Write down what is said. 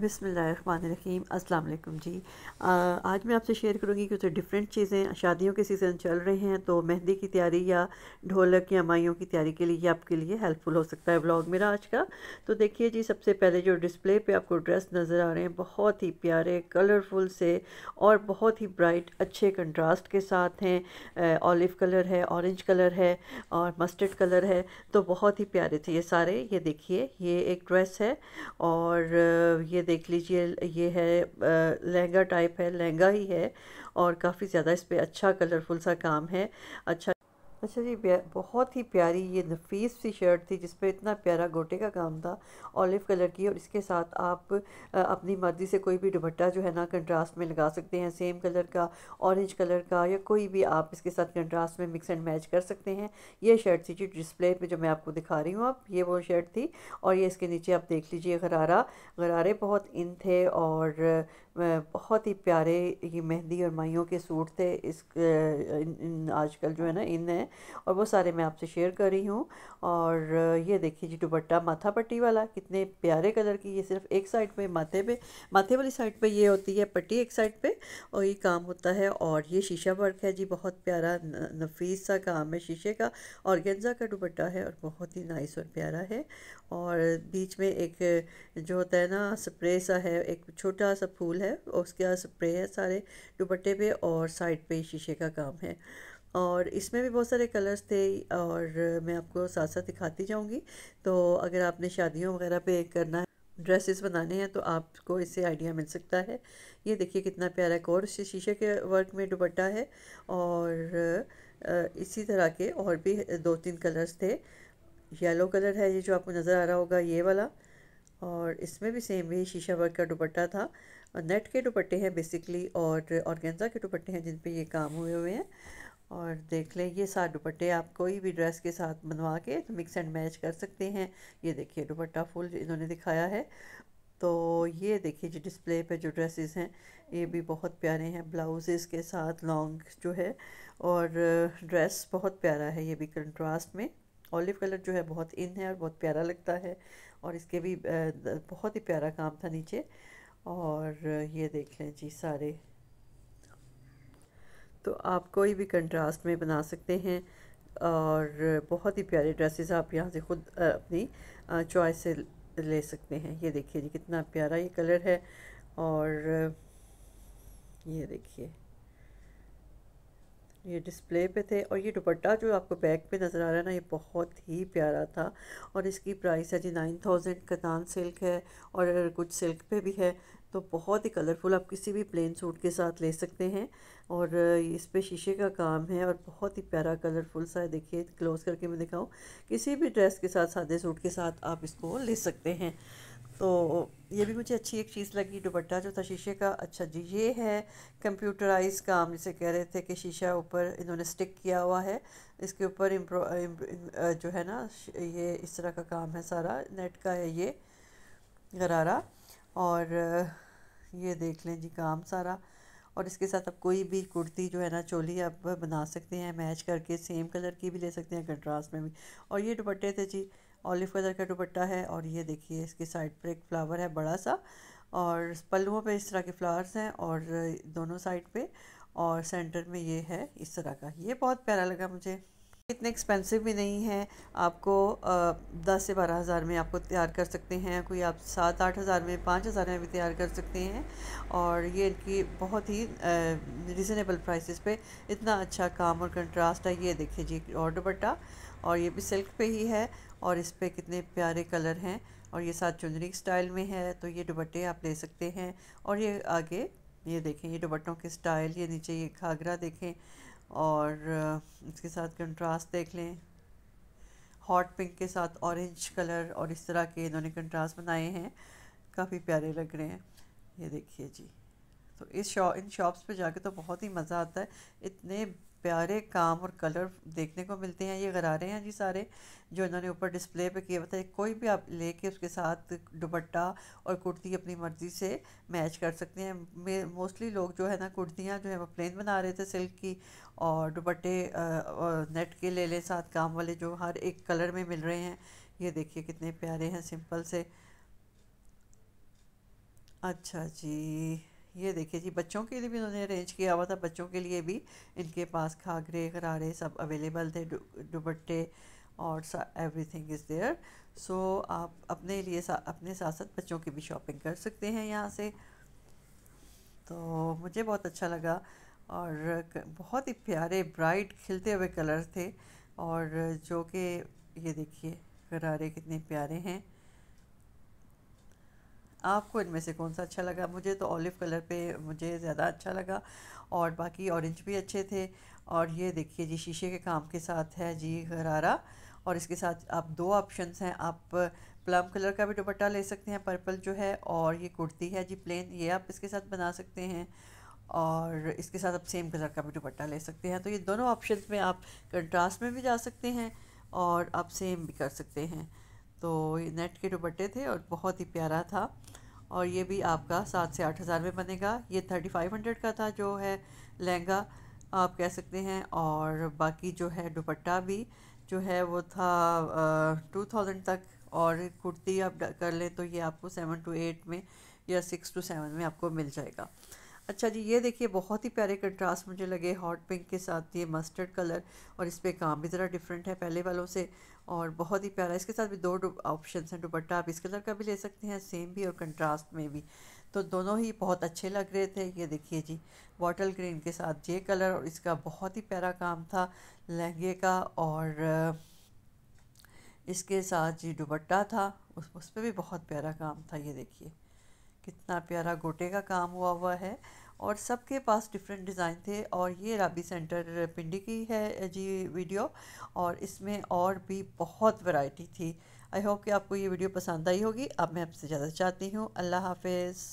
बिसमीम अल्लाम जी आ, आज मैं आपसे शेयर करूँगी कि डिफरेंट चीज़ें शादियों के सीज़न चल रहे हैं तो मेहंदी की तैयारी या ढोलक या माइयों की तैयारी के लिए आपके लिए हेल्पफुल हो सकता है ब्लॉग मेरा आज का तो देखिए जी सबसे पहले जो डिस्प्ले पे आपको ड्रेस नज़र आ रहे हैं बहुत ही प्यारे कलरफुल से और बहुत ही ब्राइट अच्छे कंट्रास्ट के साथ हैं ऑलिव कलर है ऑरेंज कलर है और मस्टर्ड कलर है तो बहुत ही प्यारे थे ये सारे ये देखिए ये एक ड्रेस है और ये देख लीजिए ये है लहंगा टाइप है लहंगा ही है और काफ़ी ज़्यादा इस पर अच्छा कलरफुल सा काम है अच्छा अच्छा जी बहुत ही प्यारी ये नफीस सी शर्ट थी जिस पर इतना प्यारा गोटे का काम था ऑलिव कलर की और इसके साथ आप अपनी मर्ज़ी से कोई भी दुपट्टा जो है ना कंट्रास्ट में लगा सकते हैं सेम कलर का ऑरेंज कलर का या कोई भी आप इसके साथ कंट्रास्ट में मिक्स एंड मैच कर सकते हैं ये शर्ट थी जो डिस्प्ले पर जो मैं आपको दिखा रही हूँ आप ये वो शर्ट थी और ये इसके नीचे आप देख लीजिए गरारा गरारे बहुत इन थे और बहुत ही प्यारे ये मेहंदी और माइयों के सूट थे इस इन, इन आजकल जो है ना इन है और वो सारे मैं आपसे शेयर कर रही हूँ और ये देखिए जी दुपट्टा माथा पट्टी वाला कितने प्यारे कलर की ये सिर्फ एक साइड पे माथे पे माथे वाली साइड पे ये होती है पट्टी एक साइड पे और ये काम होता है और ये शीशा वर्क है जी बहुत प्यारा नफीस सा काम है शीशे का और गेंजा का दुपट्टा है और बहुत ही नाइस और प्यारा है और बीच में एक जो होता है ना स्प्रे सा है एक छोटा सा फूल है उसके स्प्रे है सारे दुपट्टे पे और साइड पे शीशे का काम है और इसमें भी बहुत सारे कलर्स थे और मैं आपको साथ साथ दिखाती जाऊँगी तो अगर आपने शादियों वगैरह पे करना है ड्रेसेस बनाने हैं तो आपको इससे आइडिया मिल सकता है ये देखिए कितना प्यारा कोर शीशे के वर्क में दुपट्टा है और इसी तरह के और भी दो तीन कलर्स थे येलो कलर है ये जो आपको नज़र आ रहा होगा ये वाला और इसमें भी सेम ही शीशा वर्क का दुपट्टा था और नेट के दुपट्टे हैं बेसिकली और ऑर्गेंजा के दुपट्टे हैं जिन पे ये काम हुए हुए हैं और देख लें ये सात दुपट्टे आप कोई भी ड्रेस के साथ बनवा के तो मिक्स एंड मैच कर सकते हैं ये देखिए दुपट्टा फुल इन्होंने दिखाया है तो ये देखिए जो डिस्प्ले पे जो ड्रेसेस हैं ये भी बहुत प्यारे हैं ब्लाउजेस के साथ लॉन्ग जो है और ड्रेस बहुत प्यारा है ये भी कंट्रास्ट में ऑलिव कलर जो है बहुत इन है और बहुत प्यारा लगता है और इसके भी बहुत ही प्यारा काम था नीचे और ये देख लें जी सारे तो आप कोई भी कंट्रास्ट में बना सकते हैं और बहुत ही प्यारे ड्रेसेस आप यहाँ से ख़ुद अपनी चॉइस से ले सकते हैं ये देखिए जी कितना प्यारा ये कलर है और ये देखिए ये डिस्प्ले पे थे और ये दुपट्टा जो आपको बैक पे नज़र आ रहा है ना ये बहुत ही प्यारा था और इसकी प्राइस है जी नाइन थाउजेंड कतान सिल्क है और कुछ सिल्क पे भी है तो बहुत ही कलरफुल आप किसी भी प्लेन सूट के साथ ले सकते हैं और इस पर शीशे का काम है और बहुत ही प्यारा कलरफुल सा है देखिए क्लोज़ करके मैं दिखाऊँ किसी भी ड्रेस के साथ सादे सूट के साथ आप इसको ले सकते हैं तो ये भी मुझे अच्छी एक चीज़ लगी दुपट्टा जो था शीशे का अच्छा जी ये है कंप्यूटराइज काम जिसे कह रहे थे कि शीशा ऊपर इन्होंने स्टिक किया हुआ है इसके ऊपर जो है ना ये इस तरह का काम है सारा नेट का है ये गरारा और ये देख लें जी काम सारा और इसके साथ आप कोई भी कुर्ती जो है ना चोली आप बना सकते हैं मैच करके सेम कलर की भी ले सकते हैं कंट्रास्ट में भी और ये दुपट्टे थे जी ऑलिव कलर का दुपट्टा है और ये देखिए इसके साइड पर एक फ्लावर है बड़ा सा और पल्लुओं पे इस तरह के फ्लावर्स हैं और दोनों साइड पे और सेंटर में ये है इस तरह का ये बहुत प्यारा लगा मुझे इतने एक्सपेंसिव भी नहीं है आपको दस से बारह हज़ार में आपको तैयार कर सकते हैं कोई आप सात आठ हज़ार में पाँच हज़ार में भी तैयार कर सकते हैं और ये इनकी बहुत ही रिजनेबल प्राइसेस पे इतना अच्छा काम और कंट्रास्ट है ये देखिए जी और दुपट्टा और ये भी सिल्क पे ही है और इस पर कितने प्यारे कलर हैं और ये साथ चुनरी स्टाइल में है तो ये दुपट्टे आप ले सकते हैं और ये आगे ये देखें ये दुपट्टों के स्टाइल ये नीचे ये घाघरा देखें और इसके साथ कंट्रास्ट देख लें हॉट पिंक के साथ ऑरेंज कलर और इस तरह के इन्होंने कंट्रास्ट बनाए हैं काफ़ी प्यारे लग रहे हैं ये देखिए जी तो इस शॉ शौ, इन शॉप्स पे जाके तो बहुत ही मज़ा आता है इतने प्यारे काम और कलर देखने को मिलते हैं ये गरारे हैं जी सारे जो इन्होंने ऊपर डिस्प्ले पे किए हुए कोई भी आप लेके उसके साथ दुपट्टा और कुर्ती अपनी मर्ज़ी से मैच कर सकते हैं मोस्टली लोग जो है ना कुर्तियाँ जो है वो प्लेन बना रहे थे सिल्क की और दुपट्टे और नेट के ले लें साथ काम वाले जो हर एक कलर में मिल रहे हैं ये देखिए कितने प्यारे हैं सिंपल से अच्छा जी ये देखिए जी बच्चों के लिए भी उन्होंने अरेंज किया हुआ था बच्चों के लिए भी इनके पास घाघरे करारे सब अवेलेबल थे दुपट्टे और एवरीथिंग इज़ देयर सो आप अपने लिए सा, अपने साथ साथ बच्चों की भी शॉपिंग कर सकते हैं यहाँ से तो मुझे बहुत अच्छा लगा और बहुत ही प्यारे ब्राइट खिलते हुए कलर थे और जो कि ये देखिए करारे कितने प्यारे हैं आपको इनमें से कौन सा अच्छा लगा मुझे तो ऑलिव कलर पे मुझे ज़्यादा अच्छा लगा और बाकी ऑरेंज भी अच्छे थे और ये देखिए जी शीशे के काम के साथ है जी घरारा और इसके साथ आप दो ऑप्शंस हैं आप प्लम कलर का भी दुपट्टा ले सकते हैं पर्पल जो है और ये कुर्ती है जी प्लेन ये आप इसके साथ बना सकते हैं और इसके साथ आप सेम कलर का भी दुपट्टा ले सकते हैं तो ये दोनों ऑप्शन में आप कंट्रास्ट में भी जा सकते हैं और आप सेम भी कर सकते हैं तो नेट के दुपट्टे थे और बहुत ही प्यारा था और ये भी आपका सात से आठ हज़ार में बनेगा ये थर्टी फाइव हंड्रेड का था जो है लहंगा आप कह सकते हैं और बाकी जो है दुपट्टा भी जो है वो था टू थाउजेंड तक और कुर्ती आप कर लें तो ये आपको सेवन टू एट में या सिक्स टू सेवन में आपको मिल जाएगा अच्छा जी ये देखिए बहुत ही प्यारे कंट्रास्ट मुझे लगे हॉट पिंक के साथ ये मस्टर्ड कलर और इस पर काम भी ज़रा डिफरेंट है पहले वालों से और बहुत ही प्यारा इसके साथ भी दो ऑप्शन हैं दुपट्टा आप इस कलर का भी ले सकते हैं सेम भी और कंट्रास्ट में भी तो दोनों ही बहुत अच्छे लग रहे थे ये देखिए जी बॉटल ग्रीन के साथ ये कलर और इसका बहुत ही प्यारा काम था लहंगे का और इसके साथ जी दुपट्टा था उस उस पर भी बहुत प्यारा काम था ये देखिए कितना प्यारा गोटे का काम हुआ हुआ है और सबके पास डिफरेंट डिज़ाइन थे और ये राबी सेंटर पिंडी की है जी वीडियो और इसमें और भी बहुत वैरायटी थी आई होप कि आपको ये वीडियो पसंद आई होगी अब मैं आपसे ज़्यादा चाहती हूँ अल्लाह हाफिज़